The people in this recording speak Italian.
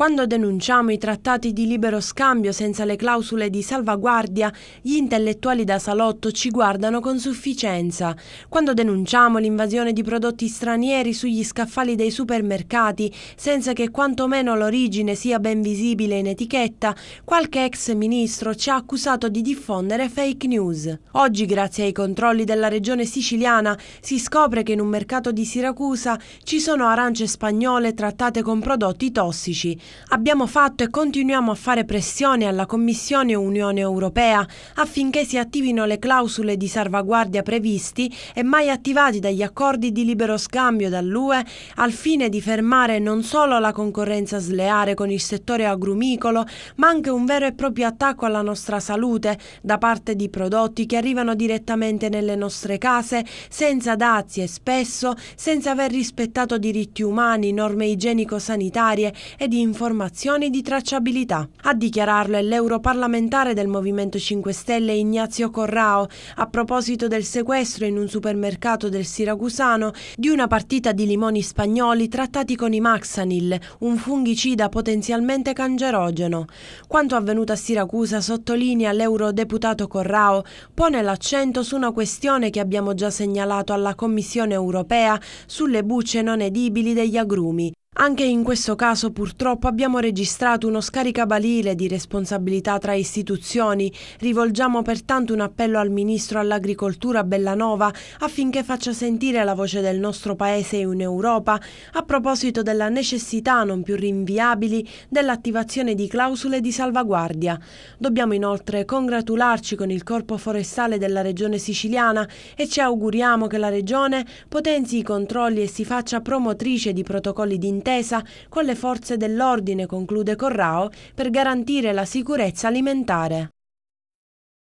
Quando denunciamo i trattati di libero scambio senza le clausole di salvaguardia, gli intellettuali da salotto ci guardano con sufficienza. Quando denunciamo l'invasione di prodotti stranieri sugli scaffali dei supermercati senza che quantomeno l'origine sia ben visibile in etichetta, qualche ex ministro ci ha accusato di diffondere fake news. Oggi, grazie ai controlli della regione siciliana, si scopre che in un mercato di Siracusa ci sono arance spagnole trattate con prodotti tossici. Abbiamo fatto e continuiamo a fare pressione alla Commissione Unione Europea affinché si attivino le clausole di salvaguardia previsti e mai attivati dagli accordi di libero scambio dall'UE al fine di fermare non solo la concorrenza sleare con il settore agrumicolo, ma anche un vero e proprio attacco alla nostra salute da parte di prodotti che arrivano direttamente nelle nostre case senza dazi e spesso senza aver rispettato diritti umani, norme igienico-sanitarie ed informazioni informazioni di tracciabilità. A dichiararlo è l'europarlamentare del Movimento 5 Stelle Ignazio Corrao a proposito del sequestro in un supermercato del Siracusano di una partita di limoni spagnoli trattati con i Maxanil, un fungicida potenzialmente cancerogeno. Quanto avvenuto a Siracusa, sottolinea l'eurodeputato Corrao, pone l'accento su una questione che abbiamo già segnalato alla Commissione europea sulle bucce non edibili degli agrumi. Anche in questo caso purtroppo abbiamo registrato uno scaricabalile di responsabilità tra istituzioni. Rivolgiamo pertanto un appello al Ministro all'Agricoltura Bellanova affinché faccia sentire la voce del nostro Paese in Europa a proposito della necessità non più rinviabili dell'attivazione di clausole di salvaguardia. Dobbiamo inoltre congratularci con il Corpo Forestale della Regione Siciliana e ci auguriamo che la Regione potenzi i controlli e si faccia promotrice di protocolli di d'intesa con le forze dell'ordine, conclude Corrao, per garantire la sicurezza alimentare.